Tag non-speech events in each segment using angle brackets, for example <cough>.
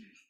Jesus.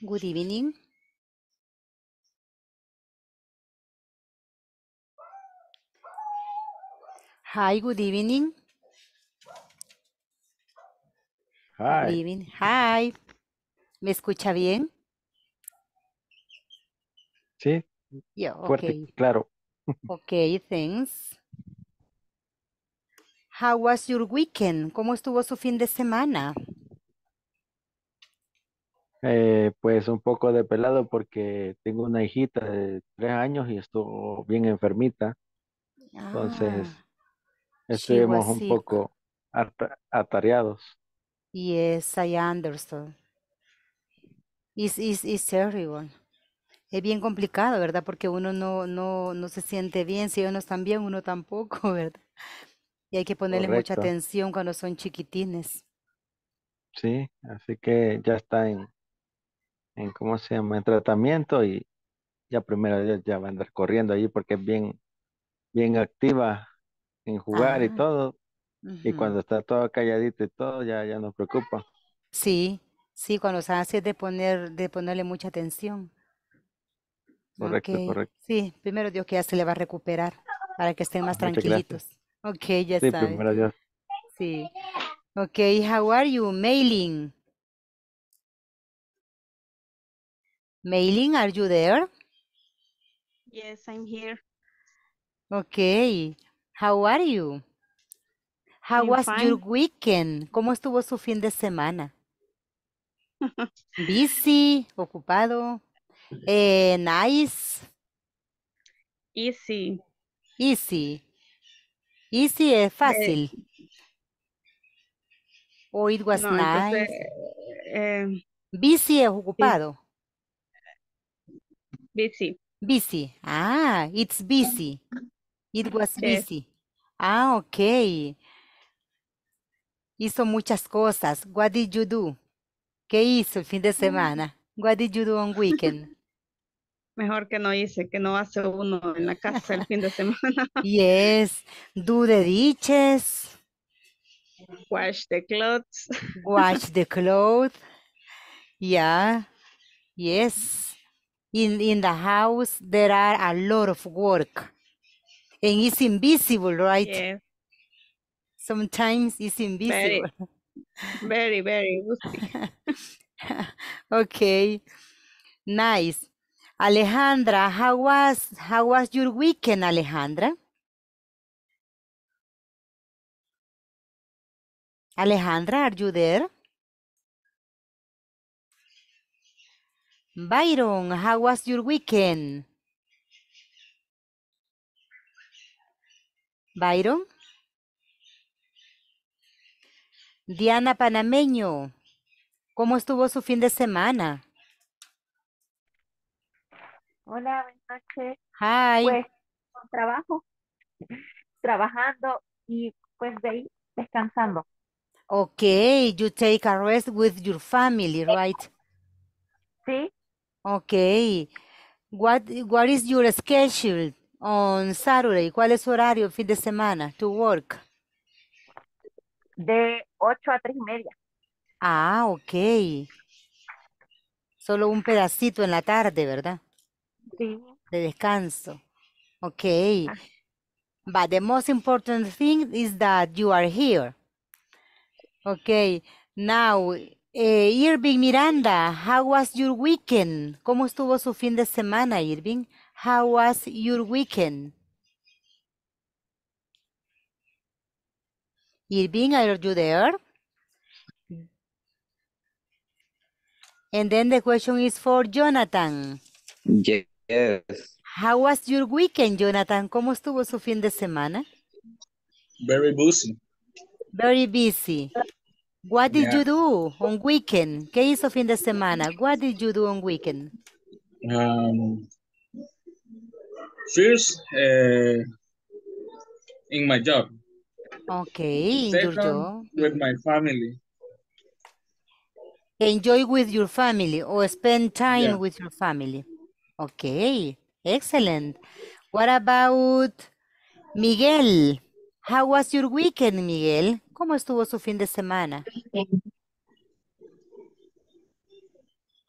Good evening. Hi, good evening. Hi. ¿Me escucha bien? Sí. claro. Okay, thanks. How was your weekend? ¿Cómo estuvo su fin de semana? Eh, pues un poco de pelado porque tengo una hijita de tres años y estuvo bien enfermita. Entonces ah, estuvimos un poco atareados. Y es Anderson It's, terrible. Es bien complicado, ¿verdad? Porque uno no, no, no se siente bien. Si uno no están bien, uno tampoco, <laughs> ¿verdad? Y hay que ponerle mucha atención cuando son chiquitines. Sí, así que ya está en, en cómo se llama, el tratamiento y ya primero Dios ya va a andar corriendo allí porque es bien, bien activa en jugar y ah. todo. Y cuando está todo calladito y todo, ya, ya nos preocupa. Sí, sí, cuando se hace de poner, de ponerle mucha atención. Correcto, correcto. Sí, primero Dios que ya se le va a recuperar para que estén más ah, tranquilitos. Ok, ya sí, Primero Dios. Sí. Ok, how are you? Mailing. Mailing, are you there? Yes, I'm here. Okay. How are you? How was your weekend? ¿Cómo estuvo su fin de semana? <laughs> Busy, ocupado, eh, nice. Easy. Easy. Easy es fácil. oh, it was nice. Eh, Busy es ocupado. Busy. Busy. Ah, it's busy. It was busy. Ah, ok. Hizo muchas cosas. What did you do? ¿Qué hizo el fin de mm. semana? What did you do on weekend? <laughs> <laughs> Mejor que no hice, que no hace uno en la casa el fin de semana. <laughs> Yes. Do the dishes. Wash the clothes. Wash the clothes. Yeah. Yes. in, in the house there are a lot of work and it's invisible, right? Yeah. Sometimes it's invisible. Very, very, very <laughs> okay, nice. Alejandra, how was how was your weekend, Alejandra? Alejandra, are you there? Byron, how was your weekend? Byron? Diana Panameño, ¿cómo estuvo su fin de semana? Hola, buenas noches. Hi. Pues, con trabajo, trabajando y pues de ahí descansando. Ok, you take a rest with your family, right? Sí, Okay. What, what is your schedule on Saturday? ¿Cuál es su horario fin de semana to work? De 8 a 3 y media. Ah, ok. Solo un pedacito en la tarde, ¿verdad? Sí. De descanso. Ok. But the most important thing is that you are here. Okay. Now, eh, Irving Miranda, how was your weekend? ¿Cómo estuvo su fin de semana, Irving? How was your weekend? Irving, are you there? And then the question is for Jonathan. Yes. How was your weekend, Jonathan? ¿Cómo estuvo su fin de semana? Very busy. Very busy. What did yeah. you do on weekend? ¿Qué hizo fin de semana? What did you do on weekend? Um, first, uh, in my job. Okay, Second, job. with my family. Enjoy with your family or spend time yeah. with your family. Okay, excellent. What about Miguel? How was your weekend, Miguel? ¿Cómo estuvo su fin de semana? Eh,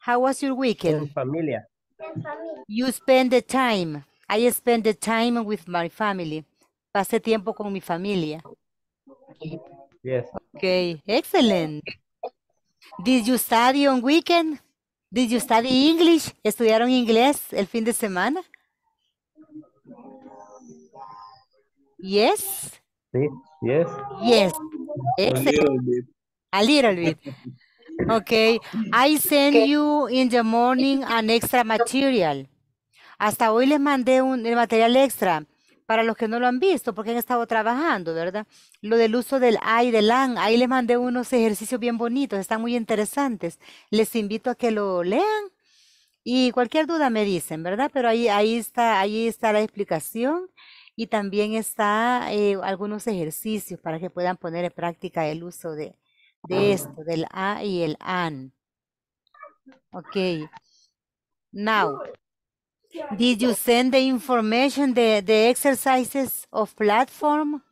How was your weekend? En familia. familia. You spend the time. I spend the time with my family. Pasé tiempo con mi familia. Yes. Okay, excellent. Did you study on weekend? Did you study English? ¿Estudiaron inglés el fin de semana? Yes. Sí, yes. Yes. A little bit. ok Okay. I send you in the morning an extra material. Hasta hoy les mandé un, material extra para los que no lo han visto porque han estado trabajando, ¿verdad? Lo del uso del I y del AN. Ahí les mandé unos ejercicios bien bonitos, están muy interesantes. Les invito a que lo lean y cualquier duda me dicen, ¿verdad? Pero ahí, ahí, está, ahí está la explicación y también está eh, algunos ejercicios para que puedan poner en práctica el uso de, de esto, del a y el an. Ok. Now, did you send the information, the, the exercises of platform?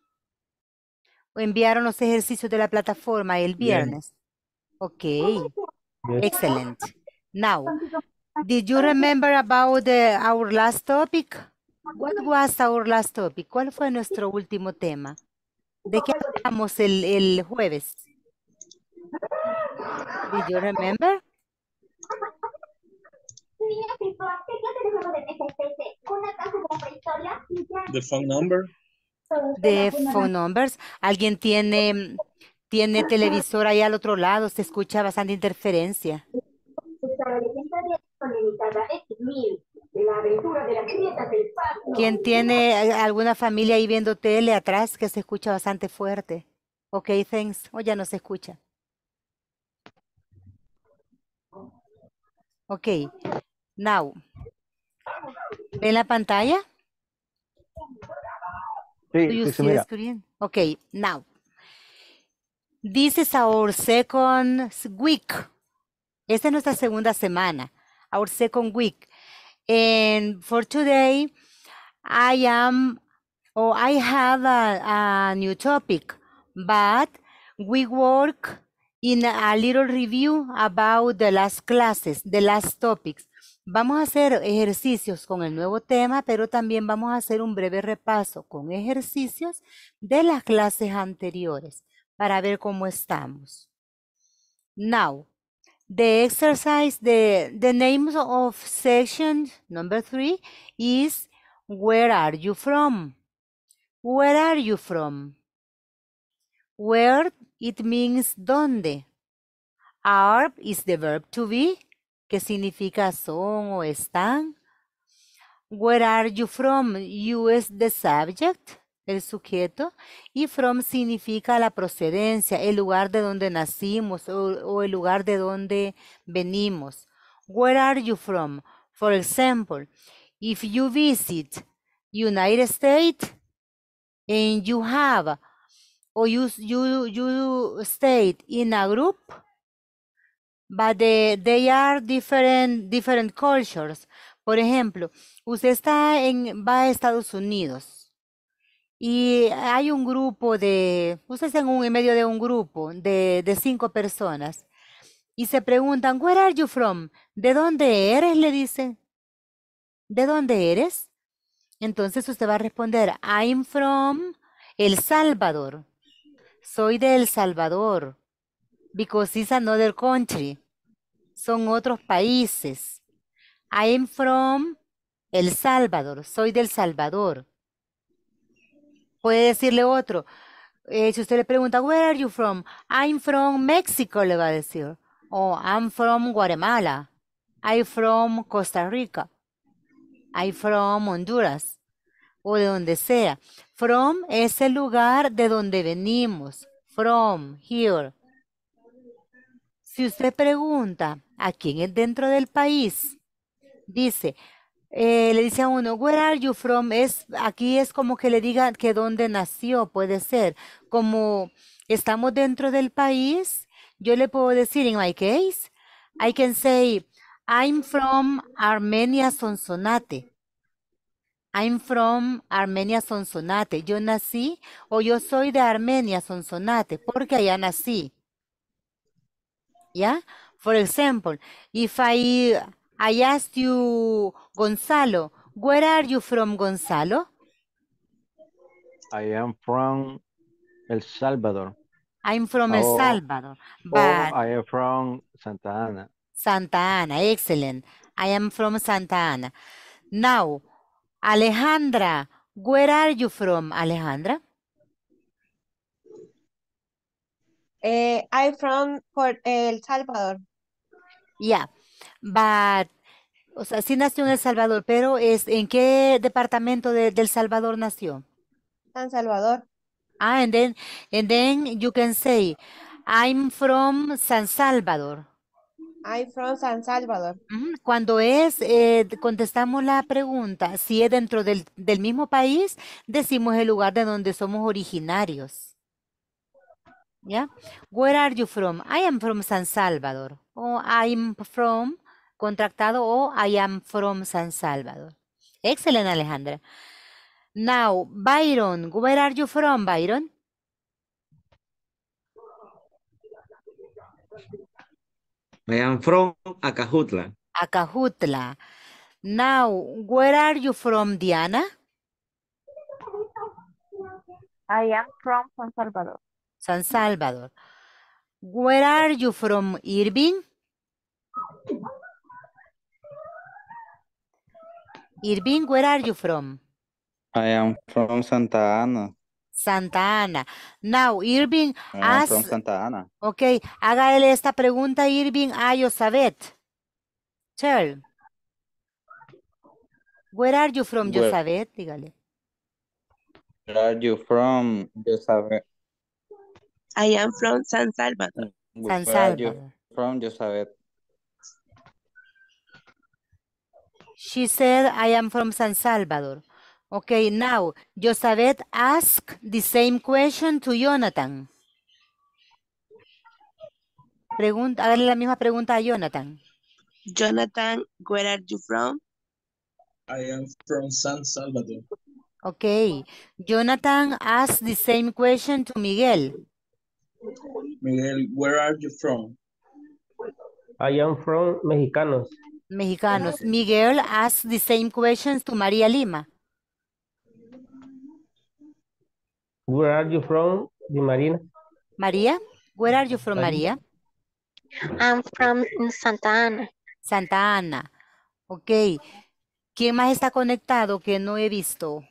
¿O enviaron los ejercicios de la plataforma el viernes? Ok. Excelente. Now, did you remember about our last topic? What was our last topic? ¿Cuál fue nuestro último tema? ¿De qué hablamos el, el jueves? Did you remember? The phone number. The phone numbers. ¿Alguien tiene, tiene televisor ahí al otro lado? Se escucha bastante interferencia la aventura de las del ¿Quién tiene alguna familia ahí viendo tele atrás que se escucha bastante fuerte? Ok, thanks. O oh, ya no se escucha. Ok, now. ¿Ven la pantalla? Sí, sí, sí Ok, now. This is our second week. Esta es nuestra segunda semana. Our second week. And for today, I am or I have a, a new topic, but we work in a little review about the last classes, the last topics. Vamos a hacer ejercicios con el nuevo tema, pero también vamos a hacer un breve repaso con ejercicios de las clases anteriores para ver cómo estamos. Now, The exercise, the, the names of section number three is Where are you from? Where are you from? Where it means donde. Are is the verb to be, que significa son o están. Where are you from? You is the subject. el sujeto, y from significa la procedencia, el lugar de donde nacimos o, el lugar de donde venimos. Where are you from? For example, if you visit United States and you have or you, you, you stayed in a group, but they, are different, different cultures. Por ejemplo, usted está en, va a Estados Unidos y hay un grupo de, ustedes en un, medio de un grupo de, de cinco personas. Y se preguntan, where are you from? ¿De dónde eres? Le dicen. ¿De dónde eres? Entonces usted va a responder, I'm from El Salvador. Soy de El Salvador. Because it's another country. Son otros países. I'm from El Salvador. Soy del Salvador. Puede decirle otro. Eh, si usted le pregunta, Where are you from? I'm from Mexico, le va a decir. O I'm from Guatemala. I'm from Costa Rica. I'm from Honduras. O de donde sea. From es el lugar de donde venimos. From, here. Si usted pregunta a quién es dentro del país, dice, eh, le dice a uno, where are you from? Es, aquí es como que le diga que dónde nació, puede ser. Como estamos dentro del país, yo le puedo decir, in my case, I can say, I'm from Armenia Sonsonate. I'm from Armenia Sonsonate. Yo nací o yo soy de Armenia Sonsonate porque allá nací. ¿Ya? Yeah? For example, if I I asked you, Gonzalo. Where are you from, Gonzalo? I am from El Salvador. I'm from El oh, Salvador. Oh, But I am from Santa Ana. Santa Ana, excellent. I am from Santa Ana. Now, Alejandra, where are you from, Alejandra? Eh, I'm from El Salvador. Yeah. But, o sea, sí nació en El Salvador, pero es ¿en qué departamento de, del Salvador nació? San Salvador. Ah, and then, and then you can say, I'm from San Salvador. I'm from San Salvador. Cuando es, eh, contestamos la pregunta, si es dentro del, del, mismo país, decimos el lugar de donde somos originarios. ¿Ya? Where are you from? I am from San Salvador o I'm from contractado o I am from San Salvador. Excelente, Alejandra. Now, Byron, where are you from, Byron? I am from Acajutla. Acajutla. Now, where are you from, Diana? I am from San Salvador. San Salvador. Where are you from, Irving? Irving, where are you from? I am from Santa Ana. Santa Ana. Now, Irving, I am from Santa Ana. Okay, hágale esta pregunta, Irving, a Yosabet. Tell. Where are you from, where? Dígale. Where are you from, Josabeth. I am from San Salvador. San Salvador. Where are you from, Josabeth. She said, I am from San Salvador. Okay, now, Josabeth ask the same question to Jonathan. Pregunta, la misma pregunta a Jonathan. Jonathan, where are you from? I am from San Salvador. Okay. Jonathan ask the same question to Miguel. Miguel, where are you from? I am from Mexicanos mexicanos. Miguel asks the same questions to María Lima. Where are you from, Marina? María, where are you from, María? I'm from Santa Ana. Santa Ana. Ok. ¿Quién más está conectado que no he visto?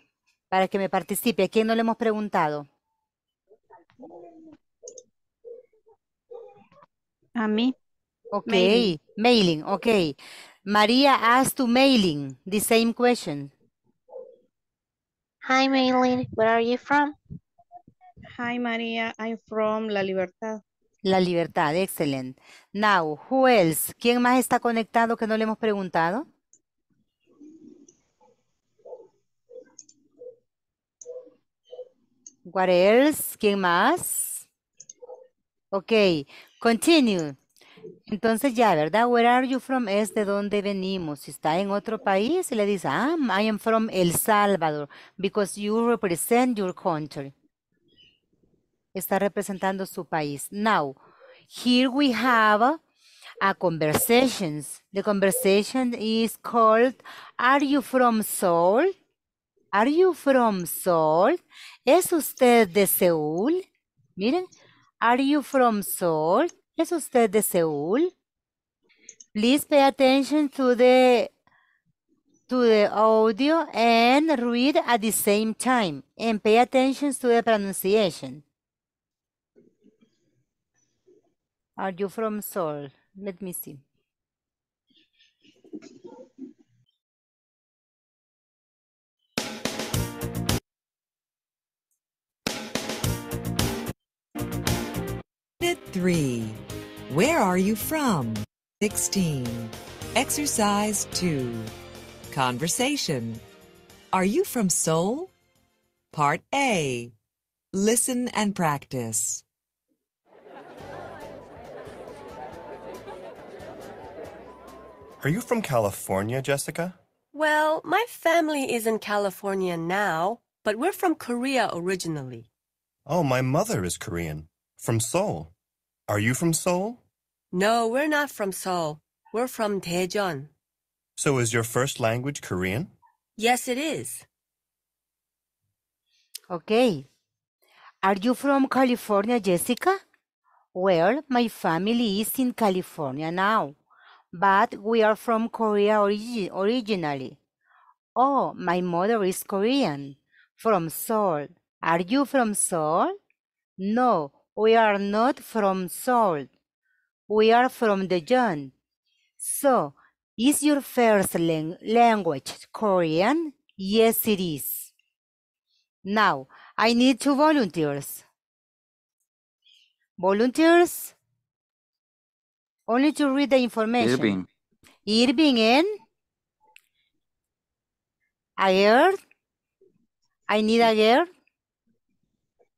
Para que me participe. ¿A quién no le hemos preguntado? A mí. Ok. Mailing. Mailing. Ok. Maria asked to Mailing the same question. Hi, Mailing. Where are you from? Hi, Maria. I'm from La Libertad. La Libertad, excellent. Now, who else? ¿Quién más está conectado que no le hemos preguntado? What else? ¿Quién más? Ok, continue. Entonces ya, ¿verdad? Where are you from es de dónde venimos. Si está en otro país, y le dice, ah, I am from El Salvador, because you represent your country. Está representando su país. Now, here we have a conversations. The conversation is called, are you from Seoul? Are you from Seoul? ¿Es usted de Seúl? Miren, are you from Seoul? ¿Es usted de Seúl? Please pay attention to the to the audio and read at the same time and pay attention to the pronunciation. Are you from Seoul? Let me see. Minute 3 where are you from? 16. Exercise 2. Conversation. Are you from Seoul? Part A. Listen and practice. Are you from California, Jessica? Well, my family is in California now, but we're from Korea originally. Oh, my mother is Korean, from Seoul. Are you from Seoul? No, we're not from Seoul. We're from Daejeon. So is your first language Korean? Yes, it is. Okay. Are you from California, Jessica? Well, my family is in California now, but we are from Korea originally. Oh, my mother is Korean, from Seoul. Are you from Seoul? No, we are not from Seoul. We are from the Daejeon. So, is your first language Korean? Yes, it is. Now, I need two volunteers. Volunteers? Only to read the information. Irving. Irving and? Ayer? I need a girl.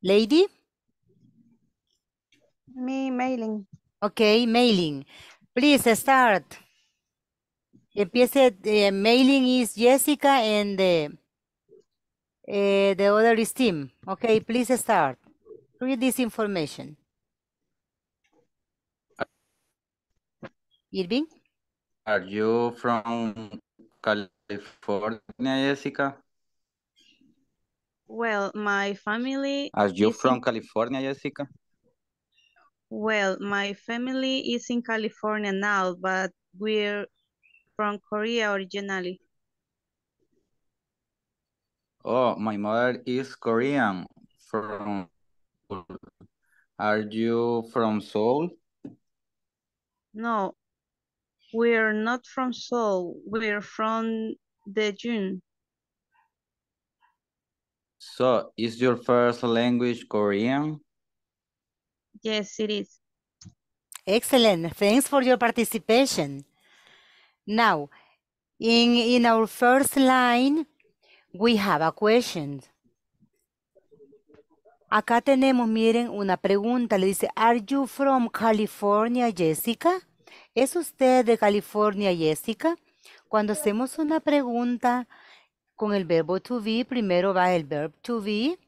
Lady? Me mailing. Okay, mailing. Please start. Empiece, uh, mailing is Jessica and the, uh, the other is Tim. Okay, please start. Read this information. Irving? Are you from California, Jessica? Well, my family... Are you from California, Jessica? Well, my family is in California now, but we're from Korea originally. Oh, my mother is Korean. From Are you from Seoul? No, we're not from Seoul. We're from June. So, is your first language Korean? Yes, it is. Excellent. Thanks for your participation. Now, in, in our first line, we have a question. Acá tenemos, miren, una pregunta. Le dice, are you from California, Jessica? ¿Es usted de California, Jessica? Cuando hacemos una pregunta con el verbo to be, primero va el verbo to be,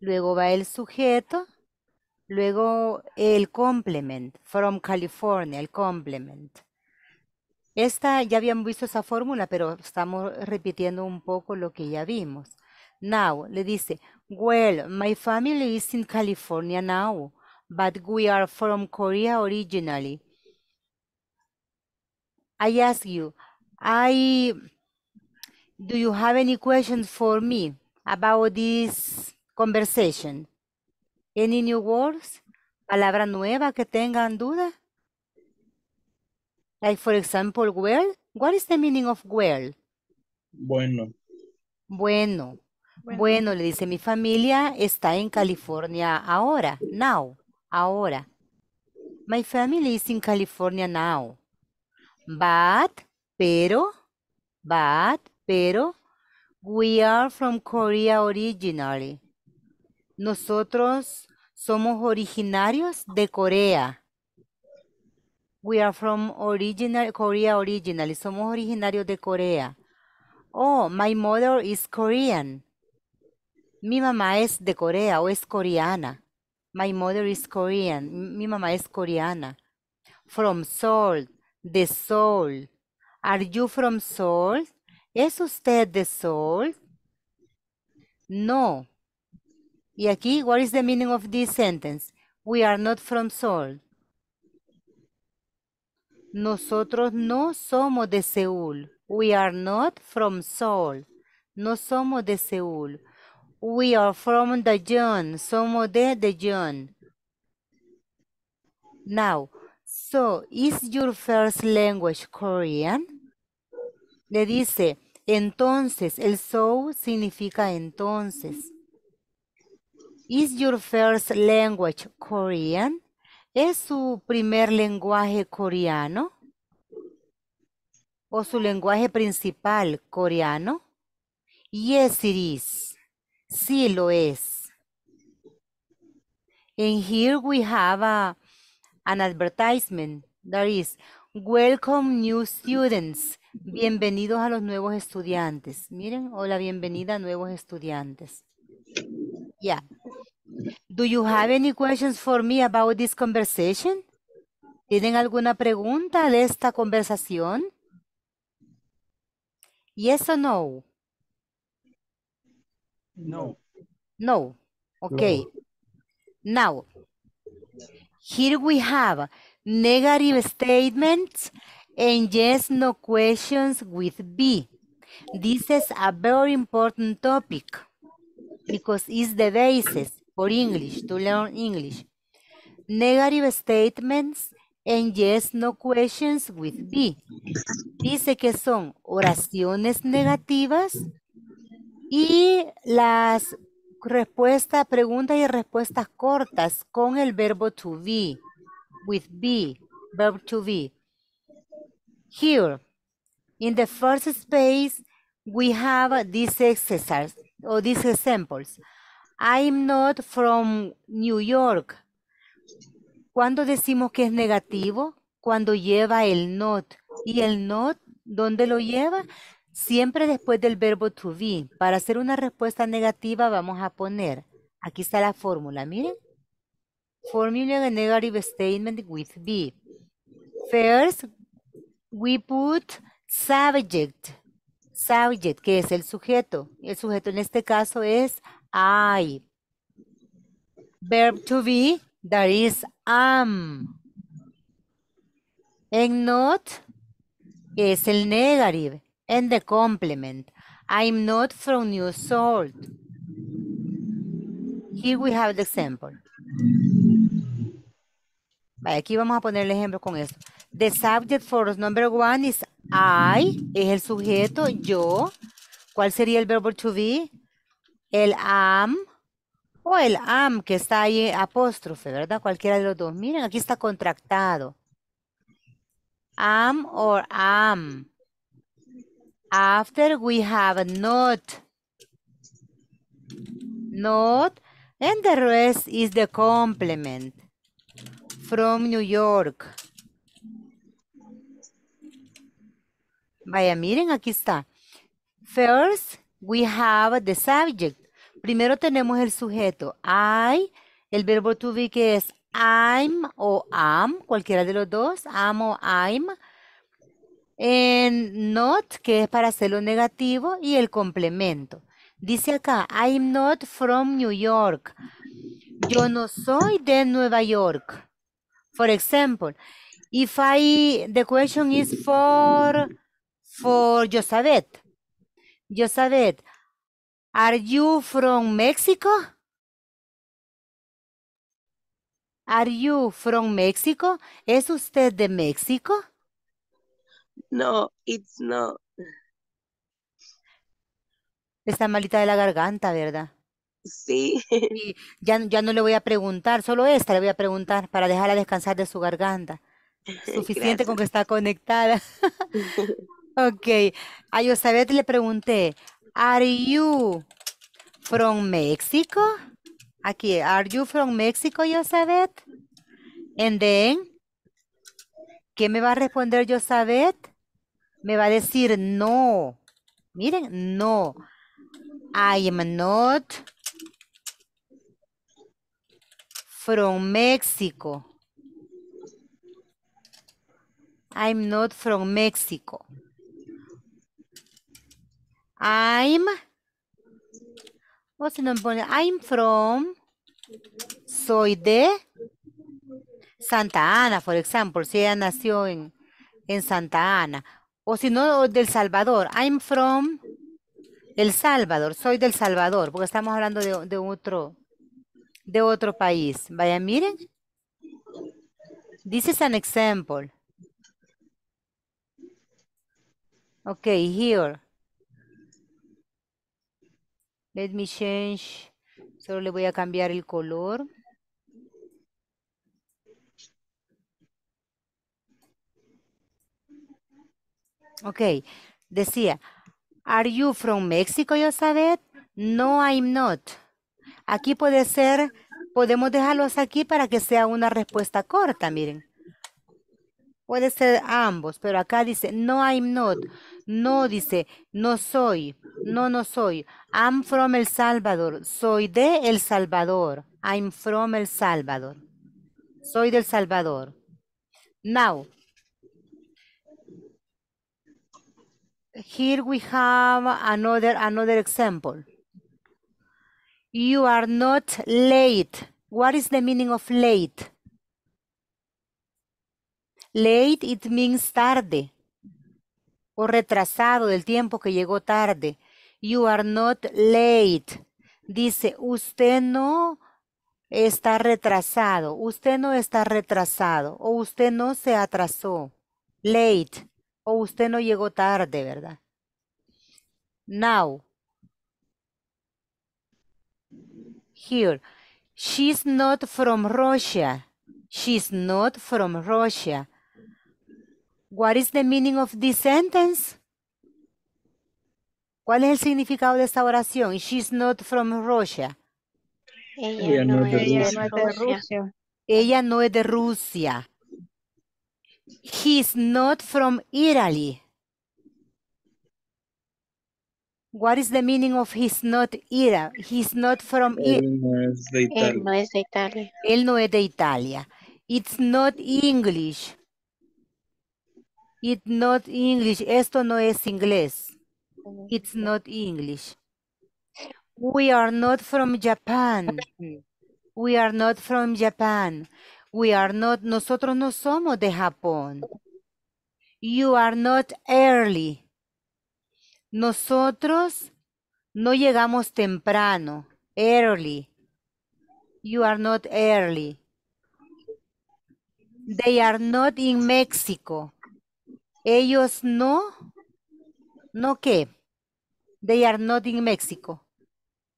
luego va el sujeto, Luego el complement, from California, el complement. Esta ya habían visto esa fórmula, pero estamos repitiendo un poco lo que ya vimos. Now, le dice, well, my family is in California now, but we are from Korea originally. I ask you, I, do you have any questions for me about this conversation? Any new words? Palabra nueva que tengan duda. Like for example, well. What is the meaning of well? Bueno. Bueno. Bueno, le dice, mi familia está en California ahora. Now. Ahora. My family is in California now. But, pero, but, pero, we are from Korea originally. Nosotros somos originarios de Corea. We are from original Korea originally. Somos originarios de Corea. Oh, my mother is Korean. Mi mamá es de Corea o es coreana. My mother is Korean. Mi mamá es coreana. From Seoul, de Seoul. Are you from Seoul? ¿Es usted de Seoul? No, y aquí, what is the meaning of this sentence? We are not from Seoul. Nosotros no somos de Seúl. We are not from Seoul. No somos de Seúl. We are from Daejeon. Somos de Daejeon. Now, so, is your first language Korean? Le dice, entonces, el so significa entonces. Is your first language Korean? ¿Es su primer lenguaje coreano? ¿O su lenguaje principal coreano? Yes, it is. Sí lo es. And here we have a, an advertisement. That is, welcome new students. Bienvenidos a los nuevos estudiantes. Miren, hola, bienvenida a nuevos estudiantes. Yeah. Do you have any questions for me about this conversation? ¿Tienen alguna pregunta de esta conversación? Yes or no? No. No. Okay. No. Now, here we have negative statements and yes, no questions with B. This is a very important topic. because it's the basis for English, to learn English. Negative statements and yes, no questions with B. Dice que son oraciones negativas y las respuestas, preguntas y respuestas cortas con el verbo to be, with be, verb to be. Here, in the first space, we have this exercise o these examples. I'm not from New York. ¿cuándo decimos que es negativo, cuando lleva el not. Y el not, ¿dónde lo lleva? Siempre después del verbo to be. Para hacer una respuesta negativa vamos a poner, aquí está la fórmula, miren. Formula de negative statement with be. First, we put subject subject, que es el sujeto. El sujeto en este caso es I. Verb to be, that is am. En not, que es el negative. En the complement, I'm not from New Salt. Here we have the example. aquí vamos a poner el ejemplo con esto. The subject for number one is I es el sujeto, yo. ¿Cuál sería el verbo to be? El am o el am que está ahí apóstrofe, ¿verdad? Cualquiera de los dos. Miren, aquí está contractado. Am or am. After we have not. Not. And the rest is the complement. From New York. Vaya, miren, aquí está. First, we have the subject. Primero tenemos el sujeto. I, el verbo to be que es I'm o am, cualquiera de los dos, am o I'm. And not, que es para hacerlo negativo, y el complemento. Dice acá, I'm not from New York. Yo no soy de Nueva York. For example, if I, the question is for for Josabeth, Josabeth, are you from Mexico? Are you from Mexico? ¿Es usted de México? No, it's no. Está malita de la garganta, ¿verdad? <laughs> Sí. ya, ya no le voy a preguntar, solo esta le voy a preguntar para dejarla descansar de su garganta. Suficiente con que está conectada. <laughs> Ok, a Yosabeth le pregunté, ¿Are you from Mexico? Aquí, ¿Are you from Mexico, Yosabet? And then, ¿qué me va a responder Yosabeth Me va a decir, no. Miren, no. I am not from Mexico. I'm not from Mexico. I'm, o si no me pone, I'm from, soy de Santa Ana, por ejemplo, si ella nació en, Santa Ana. O si no, del Salvador, I'm from El Salvador, soy del Salvador, porque estamos hablando de, de otro, de otro país. Vaya, miren. This is an example. Okay, here. Let me change. Solo le voy a cambiar el color. Ok. Decía, ¿Are you from Mexico, Elizabeth? No, I'm not. Aquí puede ser, podemos dejarlos aquí para que sea una respuesta corta, miren. Puede ser ambos, pero acá dice, no, I'm not. No dice, no soy. No, no soy. I'm from El Salvador. Soy de El Salvador. I'm from El Salvador. Soy del Salvador. Now, here we have another another example. You are not late. What is the meaning of late? Late, it means tarde. O retrasado del tiempo que llegó tarde. You are not late. Dice, usted no está retrasado. Usted no está retrasado. O usted no se atrasó. Late. O usted no llegó tarde, ¿verdad? Now. Here. She's not from Russia. She's not from Russia. What is the meaning of this sentence? ¿Cuál es el significado de esta oración? She's not from Russia. Ella, no, es de Rusia. Ella no es de Rusia. He's not from Italy. What is the meaning of he's not He's not from Italy. Él no es de Italia. Él no es de Italia. It's not English. It's not English. Esto no es inglés. It's not English. We are not from Japan. We are not from Japan. We are not, nosotros no somos de Japón. You are not early. Nosotros no llegamos temprano. Early. You are not early. They are not in Mexico. Ellos no, no qué. They are not in Mexico.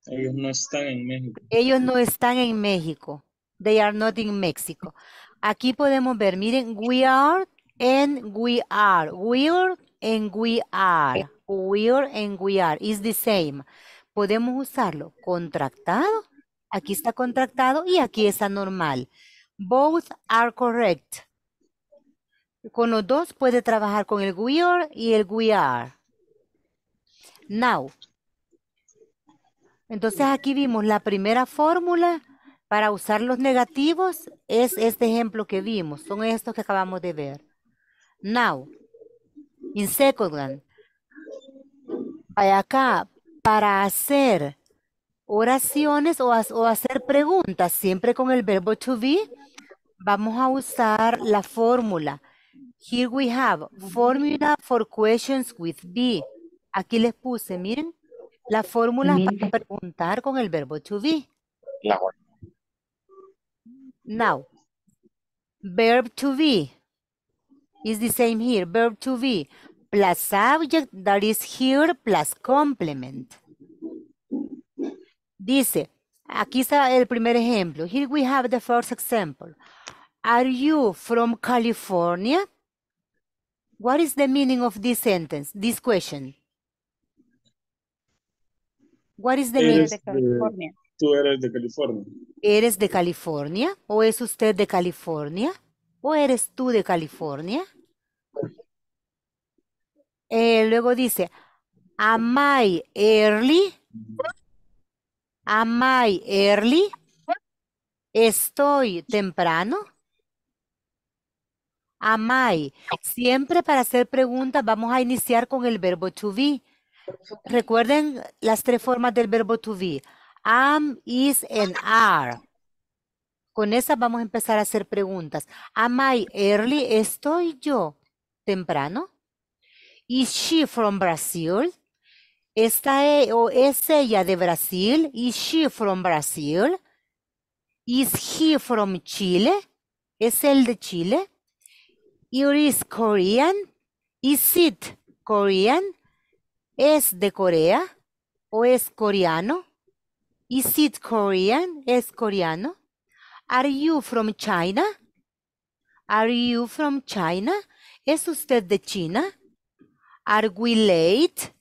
Ellos no están en México. Ellos no están en México. They are not in Mexico. Aquí podemos ver, miren, we are and we are. We are and we are. We are and we are. It's the same. Podemos usarlo contractado. Aquí está contractado y aquí está normal. Both are correct. Con los dos puede trabajar con el we are y el we are. Now. Entonces aquí vimos la primera fórmula para usar los negativos es este ejemplo que vimos. Son estos que acabamos de ver. Now. In second one. acá, para hacer oraciones o, o hacer preguntas, siempre con el verbo to be, vamos a usar la fórmula Here we have formula for questions with be. Aquí les puse, miren, la fórmula para preguntar con el verbo to be. Now, verb to be is the same here. Verb to be plus subject that is here plus complement. Dice, aquí está el primer ejemplo. Here we have the first example. Are you from California? What is the meaning of this sentence, this question? What is the meaning? of de California. tú eres de California. ¿Eres de California? ¿O es usted de California? ¿O eres tú de California? Eh, luego dice, am I early? Am I early? ¿Estoy temprano? I. Siempre para hacer preguntas vamos a iniciar con el verbo to be. Recuerden las tres formas del verbo to be. Am, is, and are. Con esas vamos a empezar a hacer preguntas. Am I early? ¿Estoy yo temprano? Is she from Brazil? ¿Está e, o es ella de Brasil? Is she from Brazil? Is he from Chile? ¿Es él de Chile? It is Korean. Is it Korean? ¿Es de Corea o es coreano? Is it Korean? ¿Es coreano? Are you from China? Are you from China? ¿Es usted de China? Are we late?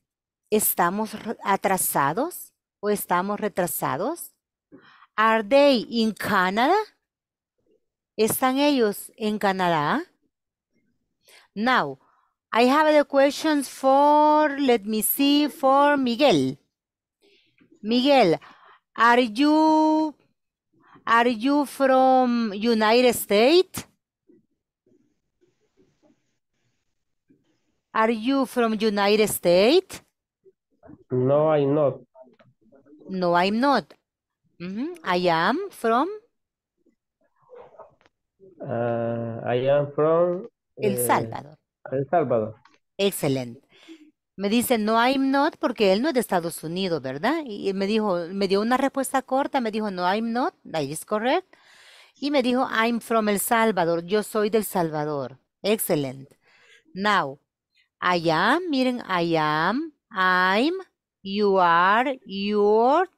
¿Estamos atrasados o estamos retrasados? Are they in Canada? ¿Están ellos en Canadá? Now, I have the questions for, let me see, for Miguel. Miguel, are you, are you from United States? Are you from United States? No, I'm not. No, I'm not. Mm -hmm. I am from? Uh, I am from El eh, Salvador. El Salvador. Excelente. Me dice, no, I'm not, porque él no es de Estados Unidos, ¿verdad? Y me dijo, me dio una respuesta corta, me dijo, no, I'm not, that is correct. Y me dijo, I'm from El Salvador, yo soy del Salvador. Excelente. Now, I am, miren, I am, I'm, you are, your,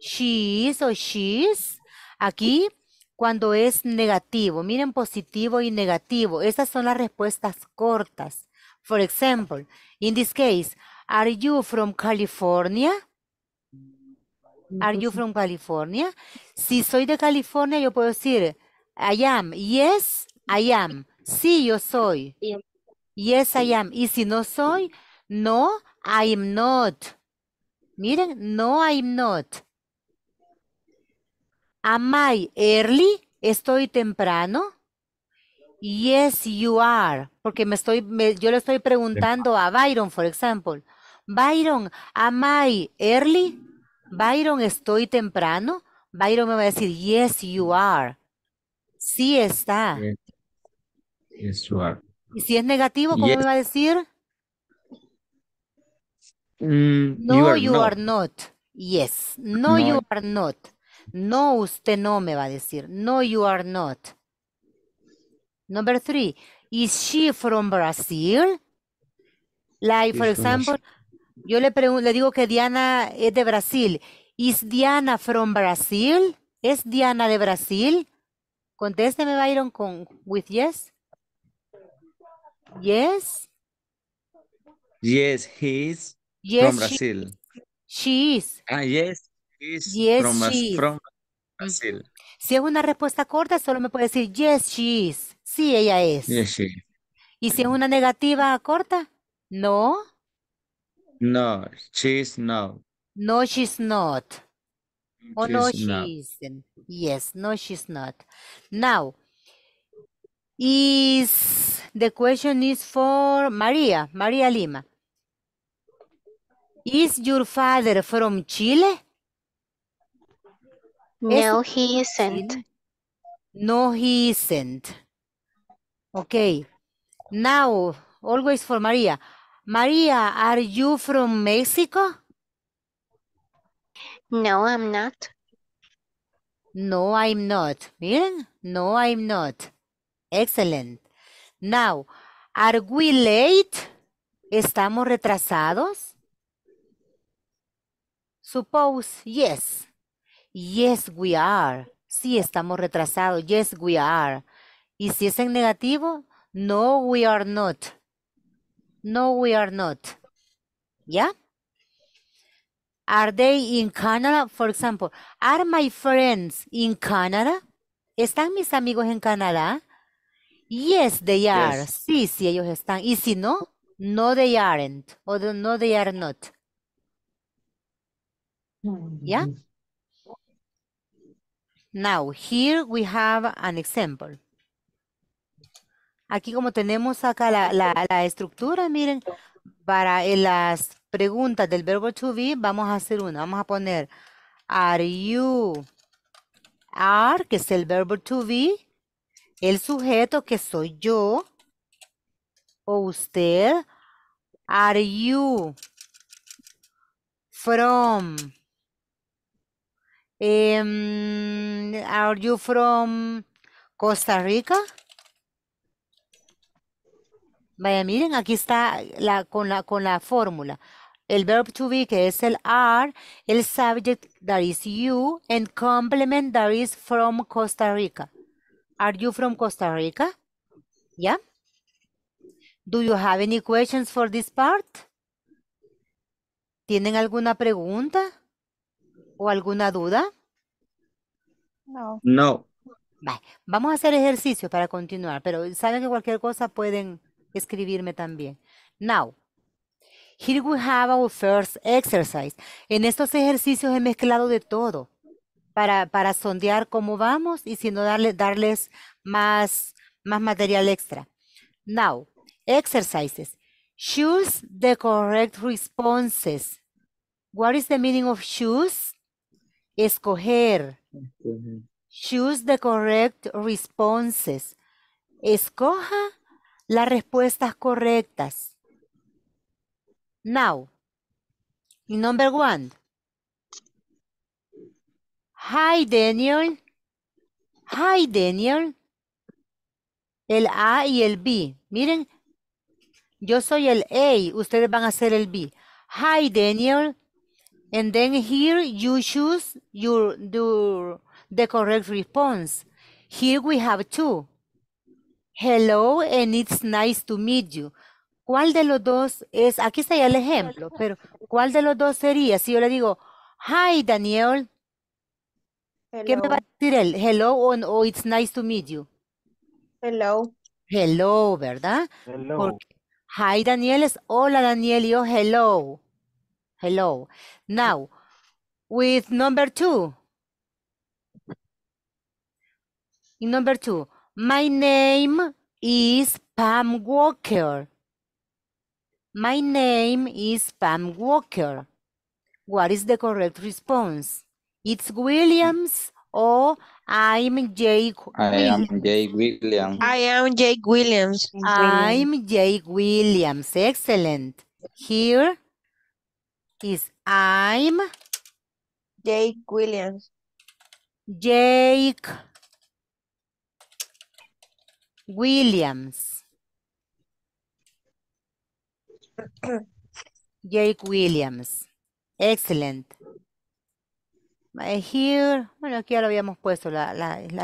she is o she's. Aquí cuando es negativo. Miren positivo y negativo. Esas son las respuestas cortas. For example, in this case, are you from California? Are you from California? Si soy de California, yo puedo decir, I am. Yes, I am. Sí, yo soy. Yes, I am. Y si no soy, no, I am not. Miren, no, I am not. Am I early? ¿Estoy temprano? Yes, you are. Porque me estoy, yo le estoy preguntando a Byron, por ejemplo. Byron, am I early? Byron, ¿estoy temprano? Byron me va a decir, yes, you are. Sí está. Yes, you are. Y si es negativo, ¿cómo me va a decir? Mm, no, you, are, not. Yes. no, you are not. No, usted no me va a decir. No, you are not. Number three, is she from Brazil? Like, for example, yo le, le digo que Diana es de Brasil. Is Diana from Brazil? ¿Es Diana de Brasil? Contésteme, Byron, con with yes. Yes. Yes, he is yes, from Brazil. she is. Ah, yes, Yes, from, Si es una respuesta corta, solo me puede decir yes, she is. Sí, ella es. Yes, she ¿Y si es una negativa corta? No. No, she's not. No, she's not. Mm, oh, no, she not. Yes, no, she's not. Now, is the question is for Maria, Maria Lima. Is your father from Chile? No, he isn't. No, he isn't. Okay. Now, always for Maria. Maria, are you from Mexico? No, I'm not. No, I'm not. Miren, no, I'm not. Excellent. Now, are we late? ¿Estamos retrasados? Suppose, yes. Yes, we are. Sí, estamos retrasados. Yes, we are. Y si es en negativo, no, we are not. No, we are not. ¿Ya? Are they in Canada? For example, are my friends in Canada? ¿Están mis amigos en Canadá? Yes, they are. Sí, sí, ellos están. Y si no, no, they aren't. O no, they are not. ¿Ya? Now, here we have an example. Aquí como tenemos acá la, la, estructura, miren, para eh, las preguntas del verbo to be, vamos a hacer una. Vamos a poner, are you, are, que es el verbo to be, el sujeto que soy yo, o usted, are you from Um, are you from Costa Rica? Vaya, miren, aquí está la, con la, con la fórmula. El verb to be, que es el are, el subject that is you, and complement that is from Costa Rica. Are you from Costa Rica? Yeah? Do you have any questions for this part? ¿Tienen alguna pregunta? alguna duda? No. No. Vamos a hacer ejercicio para continuar, pero saben que cualquier cosa pueden escribirme también. Now, here we have our first exercise. En estos ejercicios he mezclado de todo para, para sondear cómo vamos y si no darle, darles más, más material extra. Now, exercises. Choose the correct responses. What is the meaning of shoes? Escoger. Choose the correct responses. Escoja las respuestas correctas. Now, number one. Hi, Daniel. Hi, Daniel. El A y el B. Miren, yo soy el A, ustedes van a ser el B. Hi, Daniel. And then here you choose your, the correct response. Here we have two. Hello and it's nice to meet you. ¿Cuál de los dos es? Aquí está el ejemplo, pero ¿cuál de los dos sería? Si yo le digo, hi Daniel, ¿qué me va a decir él? Hello o it's nice to meet you. Hello. Hello, ¿verdad? Hello. hi Daniel es hola Daniel y yo hello. Hello. Now, with number two. In number two, my name is Pam Walker. My name is Pam Walker. What is the correct response? It's Williams or I'm Jake I am Jake Williams. I am Jake Williams. I'm Jake Williams. Excellent. Here, is I'm Jake Williams. Jake Williams. <clears throat> Jake Williams. Excellent. Eh, here, bueno, aquí ya lo habíamos puesto, la,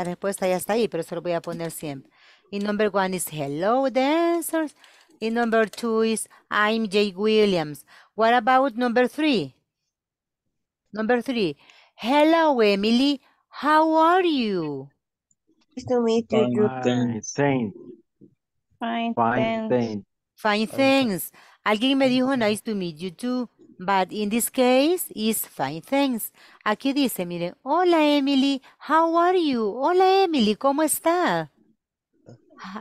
respuesta ya está ahí, pero se lo voy a poner siempre. Y number one is hello dancers. Y number two is I'm Jake Williams. What about number three? Number three. Hello, Emily. How are you? Nice to meet you. Fine, thanks. Fine, thanks. Fine, thanks. Alguien me dijo nice to meet you too, but in this case it's fine, thanks. Aquí dice, miren, hola Emily, how are you? Hola Emily, ¿cómo está?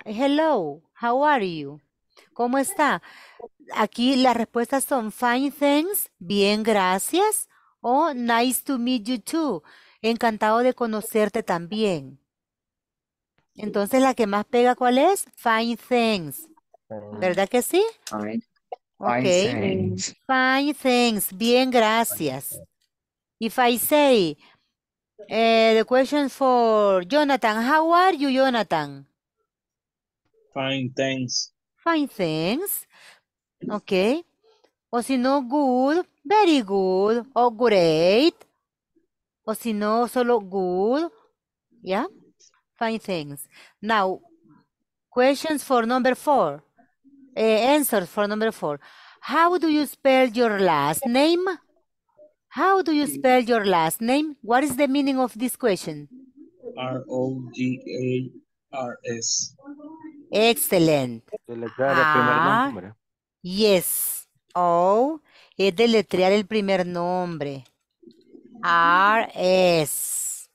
Hello, how are you? ¿Cómo está? aquí las respuestas son fine, things, bien, gracias, o nice to meet you too, encantado de conocerte también. Entonces, la que más pega, ¿cuál es? Fine, things, ¿Verdad que sí? Fine, okay. Fine, thanks. Bien, gracias. If I say, eh, the question for Jonathan, how are you, Jonathan? Fine, thanks. Fine, thanks. Okay. O si no, good, very good, o great. O si no, solo good. Yeah? Fine things. Now, questions for number four. Uh, answers for number four. How do you spell your last name? How do you spell your last name? What is the meaning of this question? R-O-G-A-R-S. Excellent. Ah, Yes. O es deletrear el primer nombre. R S.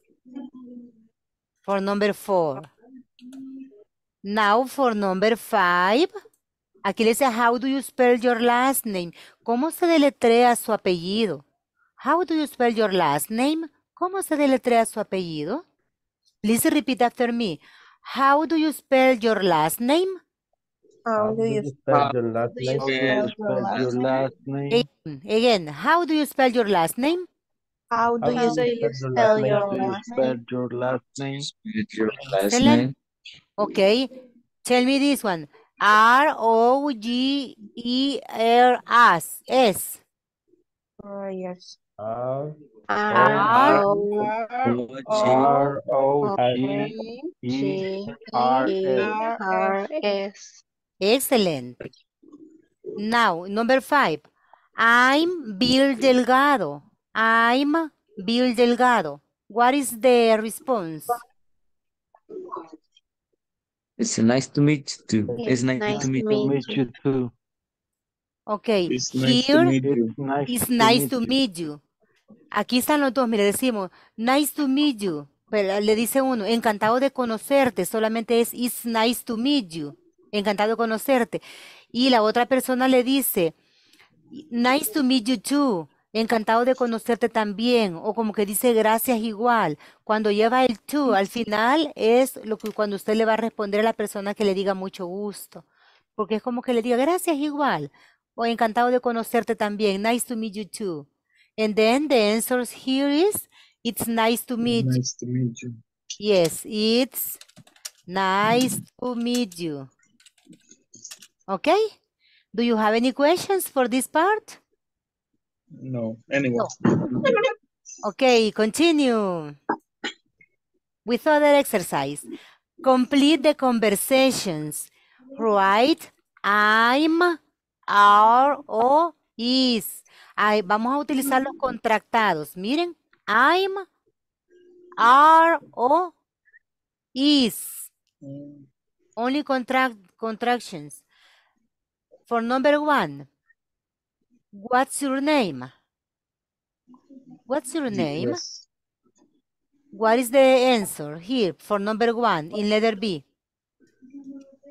For number four. Now for number five. Aquí le dice, how do you spell your last name? ¿Cómo se deletrea su apellido? How do you spell your last name? ¿Cómo se deletrea su apellido? Please repeat after me. How do you spell your last name? How do you spell your last name? Again, how do you spell your last name? How do you spell your last name? Your last name. Okay, tell me this one. R O G E R S S. Oh yes. R R O G E R S. Excelente. Now, number five. I'm Bill Delgado. I'm Bill Delgado. What is the response? It's nice to meet you It's, nice, to meet, you. too. Okay, it's here nice nice, to, meet you. Aquí están los dos, mire, decimos, nice to meet you. le dice uno, encantado de conocerte, solamente es, it's nice to meet you encantado de conocerte. Y la otra persona le dice, nice to meet you too, encantado de conocerte también, o como que dice gracias igual. Cuando lleva el to al final es lo que cuando usted le va a responder a la persona que le diga mucho gusto, porque es como que le diga gracias igual, o encantado de conocerte también, nice to meet you too. And then the answer here is, it's nice to meet Nice to meet you. Yes, it's nice to meet you. Okay? Do you have any questions for this part? No, anyone. No. okay, continue. With other exercise, complete the conversations. Right? I'm, are o is. I vamos a utilizar los contractados. Miren, I'm, are o is. Mm. Only contract, contractions. For number one, what's your name? What's your name? What is the answer here for number one in letter B?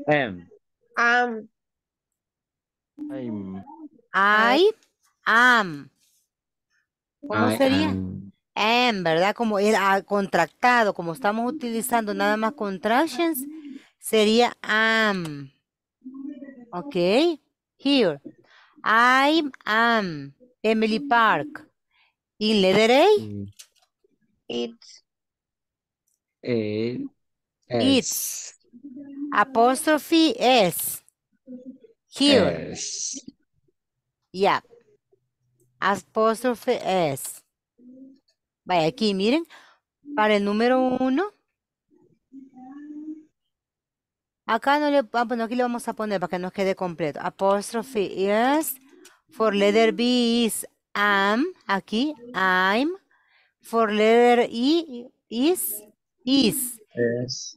M. Um. I am. ¿Cómo sería? Am. ¿verdad? Como el ah, contractado, como estamos utilizando nada más contractions, sería am. ¿Ok? here. I am Emily Park. In letter It's. It's. It's. Apostrophe S. Here. Yeah. Apostrophe S. Vaya, aquí miren, para el número uno, Acá no le, ah, aquí lo vamos a poner para que nos quede completo. Apóstrofe is, for letter B is am, aquí, I'm. For letter E is, is.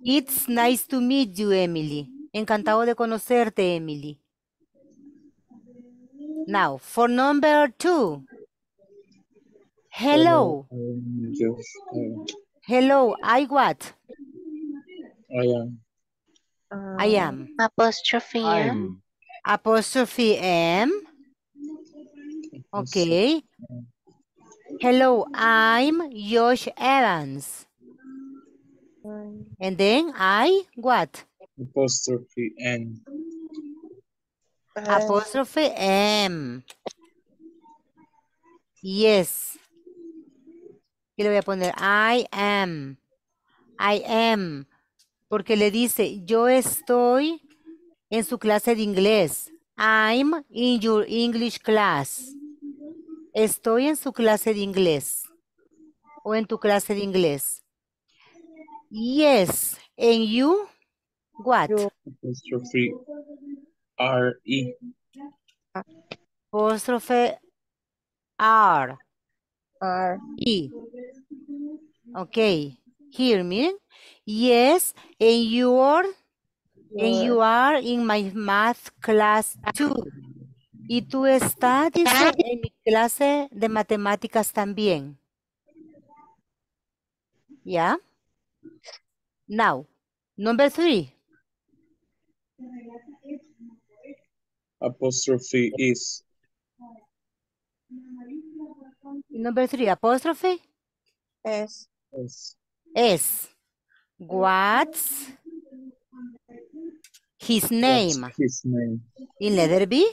It's nice to meet you, Emily. Encantado de conocerte, Emily. Now, for number two. Hello. Hello, I what? I am. Um, Apostrophe M. Apostrophe M. Okay. Hello, I'm Josh Evans. And then I, what? Apostrophe N. Um, Apostrophe M. Yes. Y le voy a poner I am. I am porque le dice, yo estoy en su clase de inglés. I'm in your English class. Estoy en su clase de inglés o en tu clase de inglés. Yes, and you, what? apostrofe, R-E. Apóstrofe R. R. E. Okay hear me? Yes, and you are, and you are in my math class too. Y tú estás en mi clase de matemáticas también. ¿Ya? Now, number three. Apostrophe is. Number three, apostrophe? Es. es what's his name? What's his name? In letter B?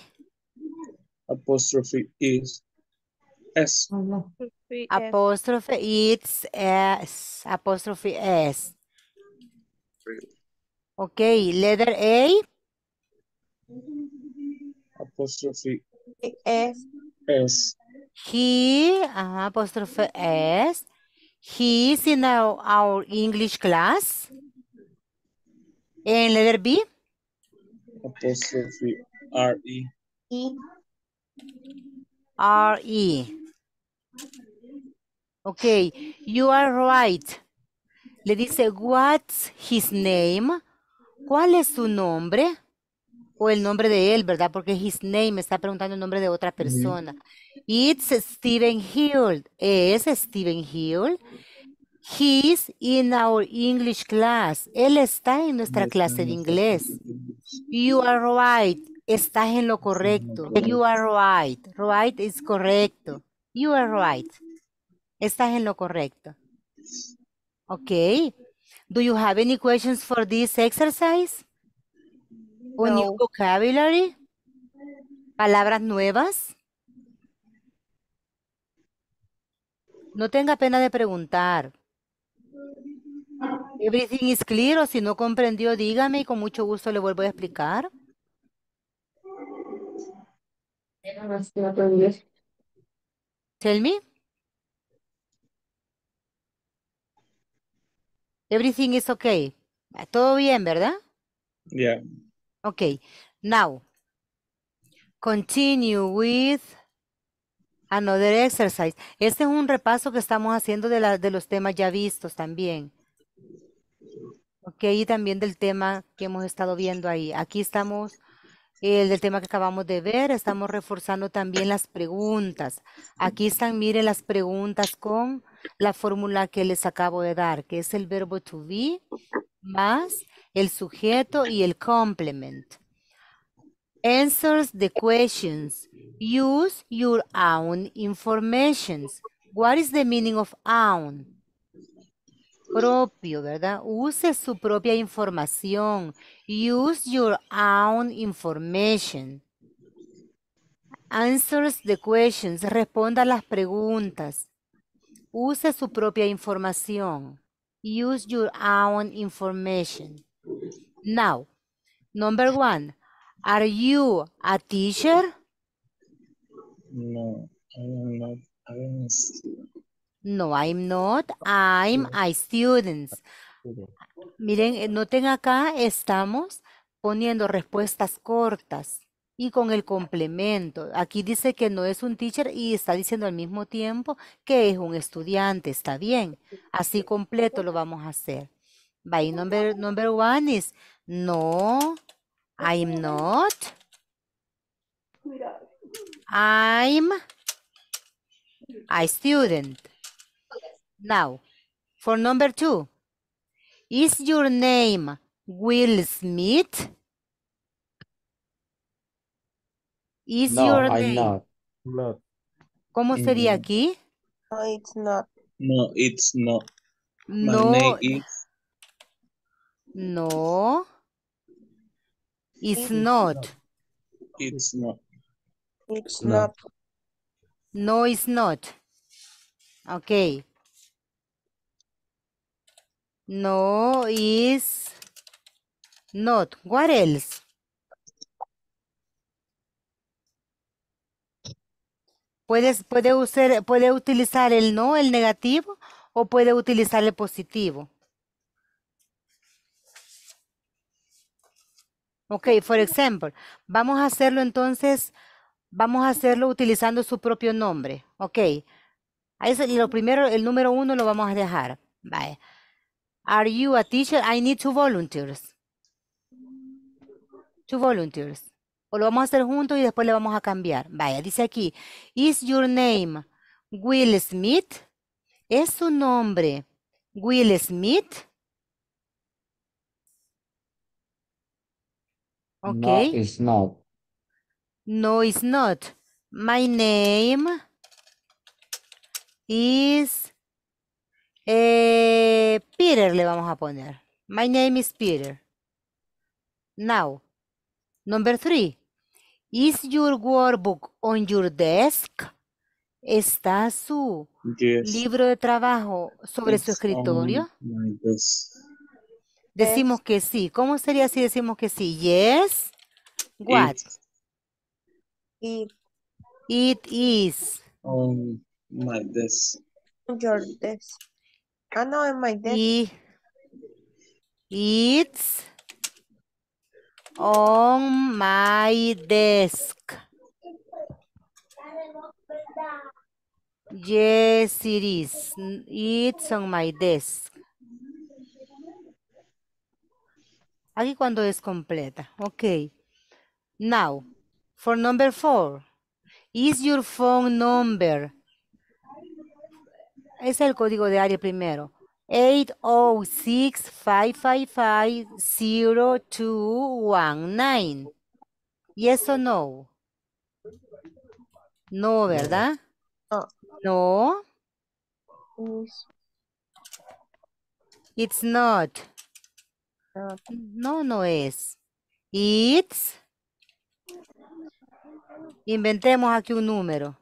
Apostrophe is S. Apostrophe it's S. Apostrophe S. Okay, letter A? Apostrophe S. S. He, ah, apostrophe S. He is in our, our English class. And letter B? Apostrophe R-E. R-E. Okay, you are right. Le dice, what's his name? ¿Cuál es su nombre? o el nombre de él, ¿verdad? Porque his name está preguntando el nombre de otra persona. It's Stephen Hill. Es Stephen Hill. He's in our English class. Él está en nuestra clase de inglés. You are right. Estás en lo correcto. You are right. Right is correcto. You are right. Estás en lo correcto. Ok. Do you have any questions for this exercise? Un no. new vocabulary? ¿Palabras nuevas? No tenga pena de preguntar. Everything is clear, o si no comprendió, dígame y con mucho gusto le vuelvo a explicar. Tell me. Everything is okay. Todo bien, ¿verdad? Yeah. Ok, now continue with another exercise. Este es un repaso que estamos haciendo de, los temas ya vistos también. Ok, y también del tema que hemos estado viendo ahí. Aquí estamos, el del tema que acabamos de ver, estamos reforzando también las preguntas. Aquí están, miren, las preguntas con la fórmula que les acabo de dar, que es el verbo to be más el sujeto y el complement. Answers the questions. Use your own information. What is the meaning of own? Propio, ¿verdad? Use su propia información. Use your own information. Answers the questions. Responda las preguntas. Use su propia información. Use your own information. Now, number one, are you a teacher? No, I'm not. I a student. No, I'm not. I'm a student. Miren, eh, noten acá, estamos poniendo respuestas cortas y con el complemento. Aquí dice que no es un teacher y está diciendo al mismo tiempo que es un estudiante, está bien. Así completo lo vamos a hacer. By number, number one is, no, I'm not. I'm a student. Now, for number two, is your name Will Smith? Is No, your I'm not. Not. ¿Cómo mm. sería aquí? No, it's not. No, it's not. No, no, it's not. it's not. It's not. No, it's not. Okay. No, it's not. What else? Puedes, puede puede utilizar el no, el negativo, o puede utilizar el positivo. Ok, por ejemplo, vamos a hacerlo entonces, vamos a hacerlo utilizando su propio nombre. Ok, Y lo primero, el número uno lo vamos a dejar. Bye. Are you a teacher? I need two volunteers. Two volunteers. O lo vamos a hacer juntos y después le vamos a cambiar. Vaya, dice aquí, is your name Will Smith? ¿Es su nombre Will Smith? Ok. No, it's not. No, it's not. My name is eh, Peter, le vamos a poner. My name is Peter. Now, number three. Is your workbook on your desk? ¿Está su libro de trabajo sobre su escritorio? Decimos que sí. ¿Cómo sería si decimos que sí? Yes. What? It. is. On my desk. Your desk. Ah, no, en my desk. It's on my desk. Yes, it is. It's on my desk. Aquí cuando es completa. Ok. Now, for number four. Is your phone number? Es el código de área primero. Oh two one nine. Yes o no? No, ¿verdad? No. no. It's not. No, no es. It's. Inventemos aquí un número.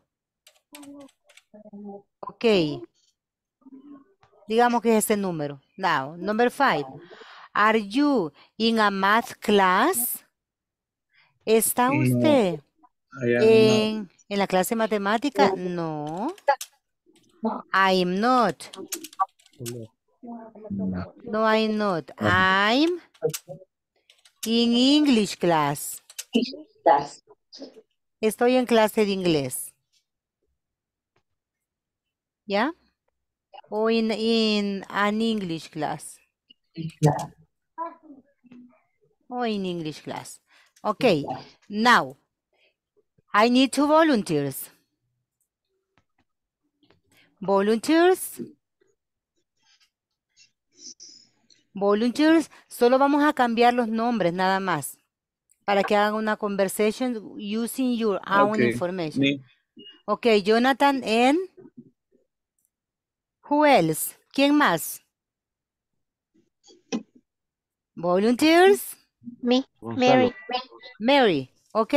Ok. Digamos que es ese número. Now, number five. Are you in a math class? ¿Está usted en, la clase de matemática? No. I'm not. No, no I'm not. I'm in English class. Estoy en clase de inglés. ¿Ya? o in, in an English class? O en in English class. Okay, now I need two volunteers. Volunteers. Volunteers, solo vamos a cambiar los nombres nada más para que hagan una conversation using your own information. Okay, Jonathan and Who ¿Quién más? Volunteers? Me. Mary. Mary. Ok.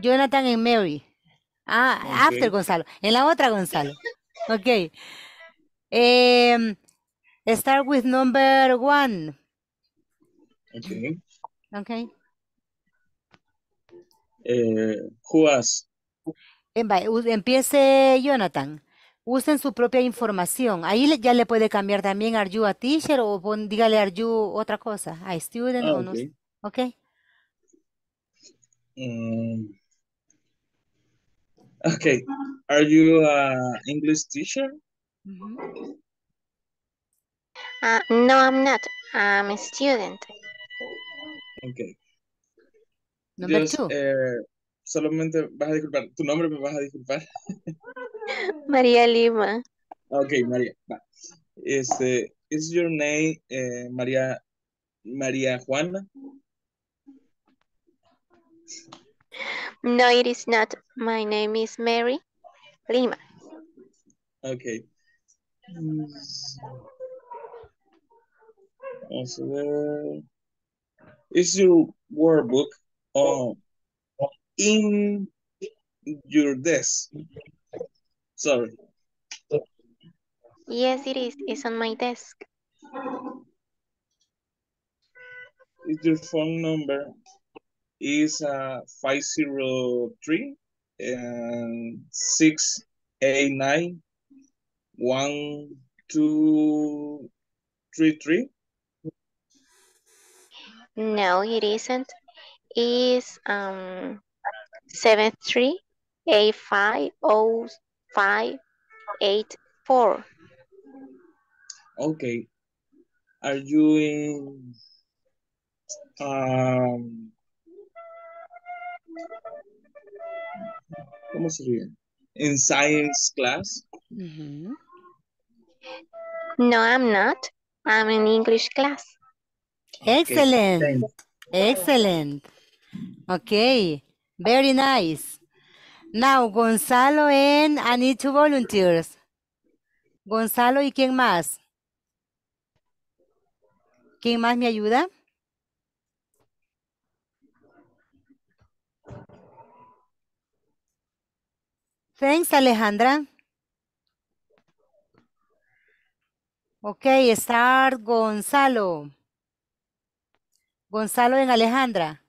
Jonathan y Mary. Ah, after Gonzalo. En la otra Gonzalo. Ok. Em, start with number one. Okay. Eh, who else? Em, empiece Jonathan usen su propia información. Ahí ya le puede cambiar también are you a teacher o dígale are you otra cosa, a student ah, o no okay. ok. Mm. okay. Are you a English teacher? Ah, no, I'm not. I'm a student. Okay. Number Just, eh, solamente vas a disculpar. Tu nombre me vas a disculpar. <laughs> María Lima. Okay, María. Este, is your name eh, María María Juana? No, it is not. My name is Mary Lima. Okay. is your workbook on in your desk? Sorry. Yes, it is. It's on my desk. your phone number is uh, 503 and 689 1233? No, it isn't. It's um, 7385 five, eight, four. Okay. Are you in um ¿Cómo sería? In science class? Mm -hmm. No, I'm not. I'm in English class. Excellent. Excellent. Okay. Very nice. Now, Gonzalo and I need two volunteers. Gonzalo y quién más? ¿Quién más me ayuda? Thanks, Alejandra. Ok, start Gonzalo. Gonzalo en Alejandra.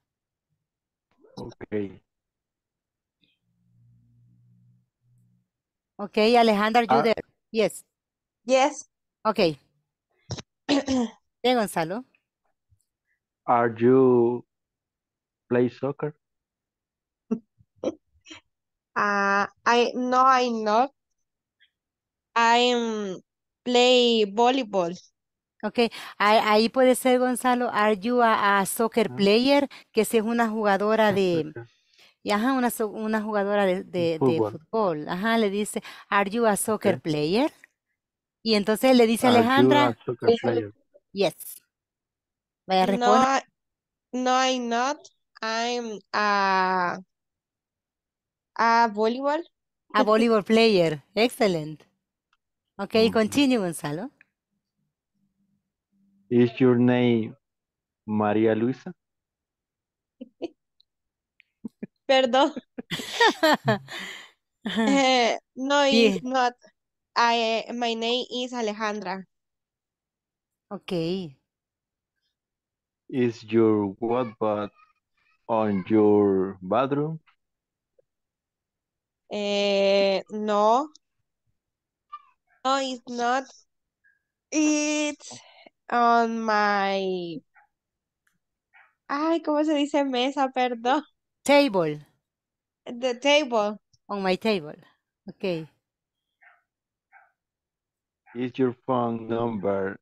Ok. Okay, Alejandra, you ah. there? Yes. Yes. Okay. <clears throat> Gonzalo. Are you play soccer? uh, <laughs> I no, I not. I'm play volleyball. Okay, ahí puede ser, Gonzalo, are you a, a soccer ah. player? Que si es una jugadora de, y ajá, una, una jugadora de, de- de Fútbol. ajá, le dice, Are you a soccer player? Y entonces le dice a Alejandra, soccer player? Yes. Vaya, No, no, I'm not. I'm a, a volleyball. A volleyball player. Excellent. Okay, continue, Gonzalo. Is your name María Luisa? <laughs> perdón. <laughs> Eh, no, it's not. I, my name is Alejandra. Okay. Is your what on your bathroom? Eh, no. No, it's not. It's on my... Ay, ¿cómo se dice mesa? Perdón. Table. The table. On my table. Okay. Is your phone number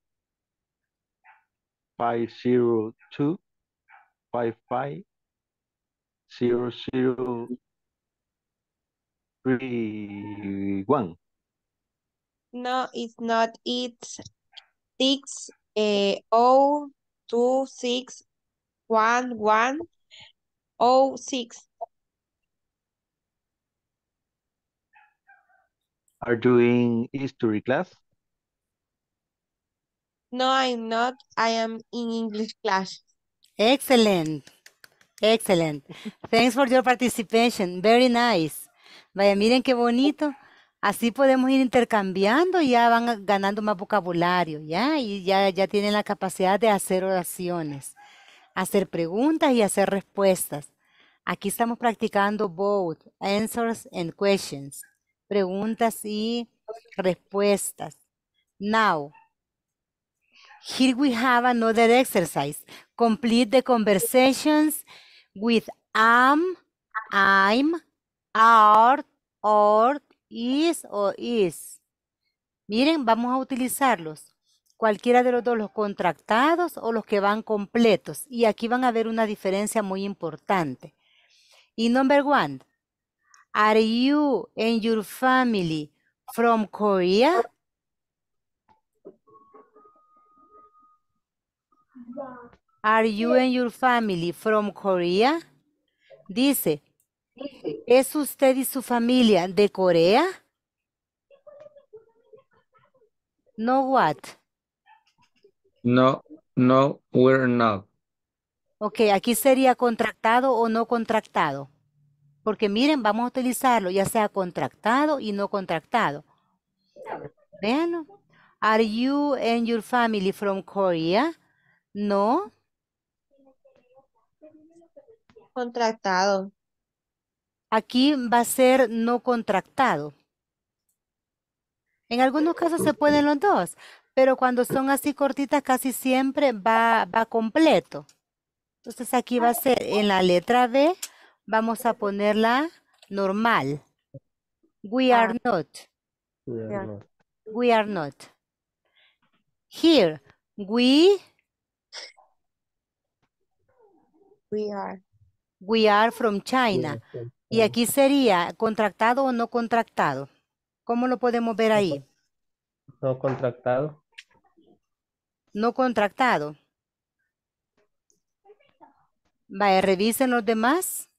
502 55 0031? No, it's not. It's 6 0 eh, 2 6 1 1 Oh, six. Are doing history class? No, I'm not. I am in English class. Excellent. Excellent. Thanks for your participation. Very nice. Vaya, miren qué bonito. Así podemos ir intercambiando y ya van ganando más vocabulario, ¿ya? Y ya, ya tienen la capacidad de hacer oraciones hacer preguntas y hacer respuestas. Aquí estamos practicando both, answers and questions, preguntas y respuestas. Now, here we have another exercise. Complete the conversations with am, I'm, are, or, is or is. Miren, vamos a utilizarlos cualquiera de los dos, los contractados o los que van completos. Y aquí van a ver una diferencia muy importante. Y number one, are you and your family from Korea? Are you and your family from Korea? Dice, ¿es usted y su familia de Corea? No what? No, no, we're not. Ok, aquí sería contractado o no contractado. Porque miren, vamos a utilizarlo, ya sea contractado y no contractado. Vean. Are you and your family from Korea? No. Contractado. Aquí va a ser no contractado. En algunos casos se pueden los dos, pero cuando son así cortitas casi siempre va, completo. Entonces aquí va a ser en la letra B, vamos a ponerla normal. We ah. are not. We are not. We are not. Here, we... We are. We are from China. Y aquí sería contractado o no contractado. ¿Cómo lo podemos ver ahí? No contractado. No contractado. Vaya, revisen los demás.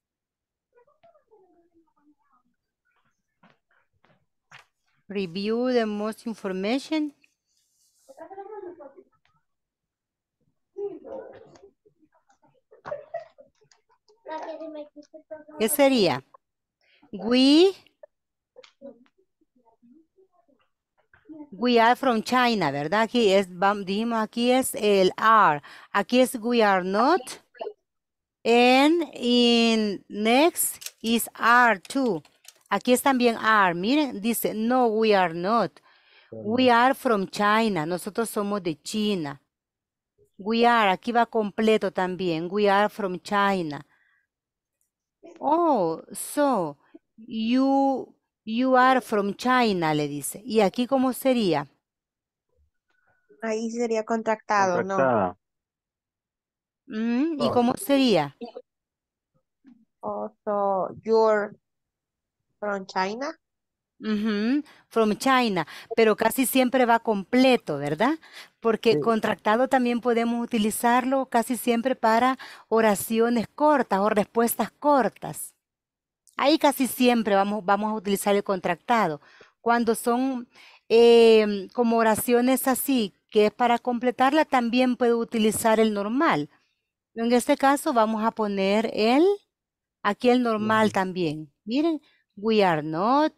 Review the most information. ¿Qué sería? We We are from China, ¿verdad? Aquí es, dijimos aquí es el are. Aquí es we are not. And in next is are too. Aquí es también are. Miren, dice, no, we are not. We are from China. Nosotros somos de China. We are, aquí va completo también. We are from China. Oh, so you You are from China, le dice. ¿Y aquí cómo sería? Ahí sería contractado, ¿no? Mm, ¿Y oh. cómo sería? Also, you're from China. from China, pero casi siempre va completo, ¿verdad? Porque contractado también podemos utilizarlo casi siempre para oraciones cortas o respuestas cortas. Ahí casi siempre vamos, vamos a utilizar el contractado. Cuando son eh, como oraciones así, que es para completarla, también puedo utilizar el normal. En este caso vamos a poner el, aquí el normal también. Miren, we are not,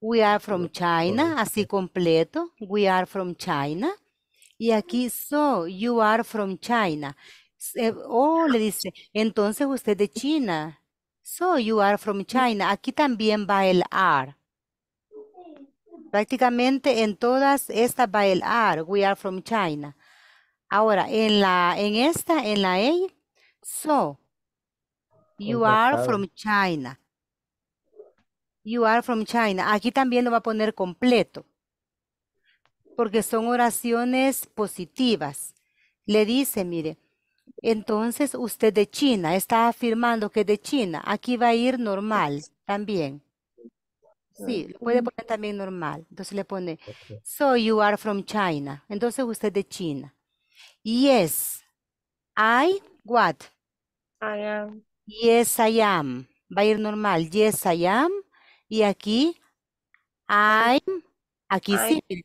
we are from China, así completo, we are from China. Y aquí, so, you are from China. oh, le dice, entonces usted es de China. So you are from China. Aquí también va el are. Prácticamente en todas estas va el are. We are from China. Ahora, en la, en esta, en la E, so, you pues are from China. You are from China. Aquí también lo va a poner completo. Porque son oraciones positivas. Le dice, mire, entonces, usted de China, está afirmando que de China, aquí va a ir normal también. Sí, lo puede poner también normal. Entonces le pone, so you are from China. Entonces usted de China. Yes, I, what? I am. Yes, I am. Va a ir normal. Yes, I am. Y aquí, I'm, aquí sí.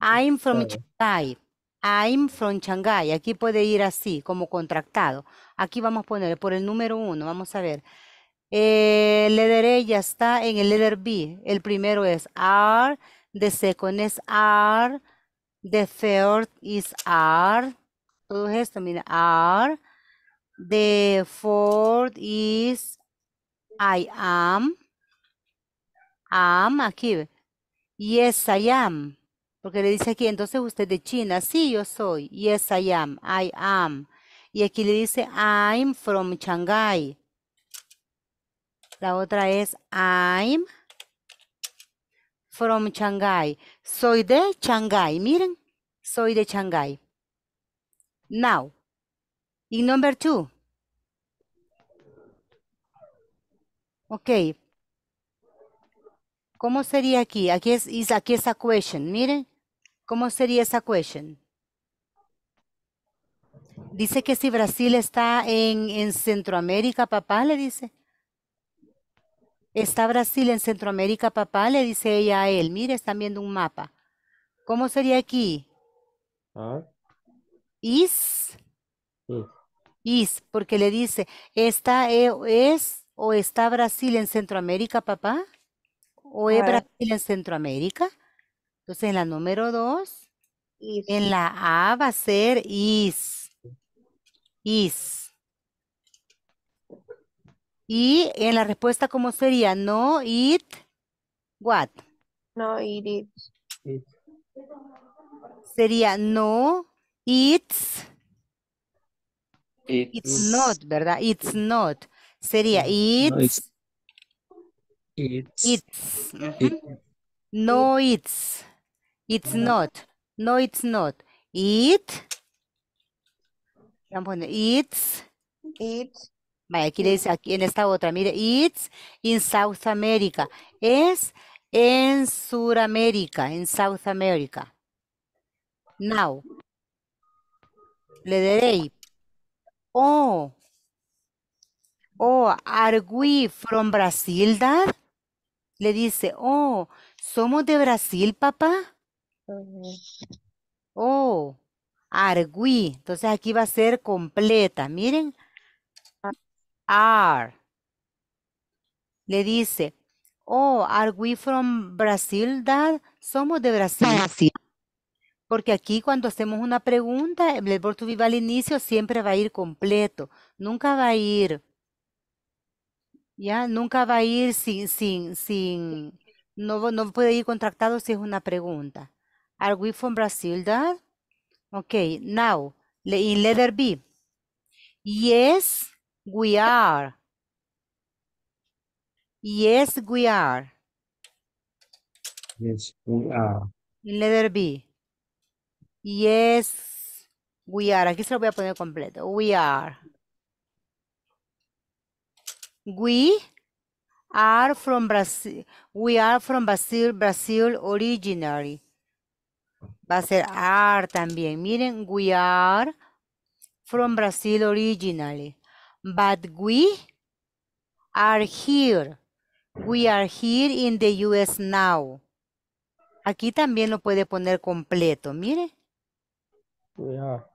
I'm from China. I'm from Shanghai. Aquí puede ir así, como contractado. Aquí vamos a poner por el número uno. Vamos a ver. El eh, letter A ya está en el letter B. El primero es R. The second is R. The third is R. Todo esto, mira, R. The fourth is I am. Am, aquí. Yes, I am. Porque le dice aquí, entonces usted de China, sí, yo soy, yes, I am, I am. Y aquí le dice, I'm from Shanghai. La otra es, I'm from Shanghai. Soy de Shanghai. Miren, soy de Shanghai. Now, in number two. Ok. ¿Cómo sería aquí? Aquí es, aquí es a question. Miren, ¿Cómo sería esa question? Dice que si Brasil está en, Centroamérica, papá, le dice. Está Brasil en Centroamérica, papá, le dice ella a él. Mire, están viendo un mapa. ¿Cómo sería aquí? ¿Ah? Is. Is, porque le dice, ¿está e, es o está Brasil en Centroamérica, papá? ¿O es Brasil en Centroamérica? Entonces, en la número dos, en la A va a ser is. Is. Y en la respuesta, ¿cómo sería? No, it, what? No, it It. Sería no, it's. It's, not, ¿verdad? It's not. Sería it's. it's. No, it's. It's not. No, it's not. It. It's. It's. Vaya, aquí le dice, aquí en esta otra, mire, it's in South America. Es en Sudamérica, en South America. Now. Le diré, Oh. Oh, are we from Brazil, dad? Le dice, oh, ¿somos de Brasil, papá? Oh, are we, Entonces aquí va a ser completa. Miren. Ah. Are. Le dice, oh, are we from Brazil, Dad? Somos de Brasil. Porque aquí cuando hacemos una pregunta, el verbo viva al inicio siempre va a ir completo. Nunca va a ir, ya, nunca va a ir sin, sin, sin, no, no puede ir contractado si es una pregunta. Are we from Brazil, Dad? Okay, now, in letter B. Yes, we are. Yes, we are. Yes, we are. In letter B. Yes, we are. Aquí se lo voy a poner completo. We are. We are from Brazil. We are from Brazil, Brazil originally. Va a ser are también. Miren, we are from Brazil originally. But we are here. We are here in the US now. Aquí también lo puede poner completo, miren.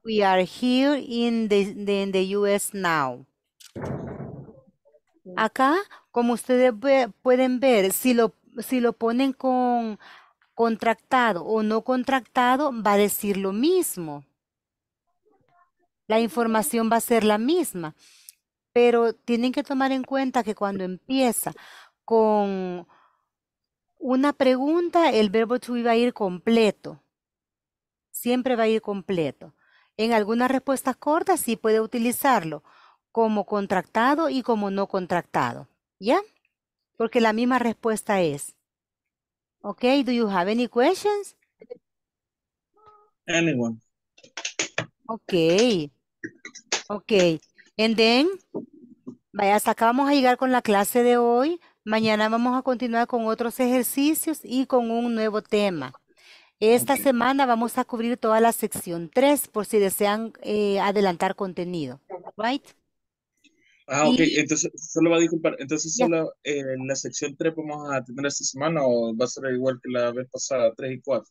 We are. here in the, US now. Acá, como ustedes pueden ver, si lo, si lo ponen con contractado o no contractado va a decir lo mismo. La información va a ser la misma, pero tienen que tomar en cuenta que cuando empieza con una pregunta, el verbo to be va a ir completo. Siempre va a ir completo. En algunas respuestas cortas sí puede utilizarlo como contractado y como no contractado, ¿ya? Porque la misma respuesta es Okay, do you have any questions? Anyone. Okay. Okay. And then, vaya, hasta acá vamos a llegar con la clase de hoy. Mañana vamos a continuar con otros ejercicios y con un nuevo tema. Esta semana vamos a cubrir toda la sección 3 por si desean eh, adelantar contenido. Right? Ah, ok, entonces solo va a disculpar. Entonces, solo eh, en la sección 3 vamos a tener esta semana o va a ser igual que la vez pasada, 3 y 4.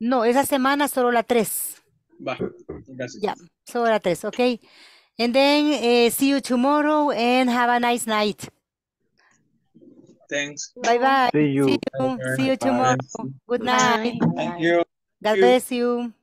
No, esa semana solo la 3. Va, gracias. Ya, solo la 3, ok. And then eh, see you tomorrow and have a nice night. Thanks. Bye bye. See you. See you, tomorrow. Good night. Thank you. God bless you.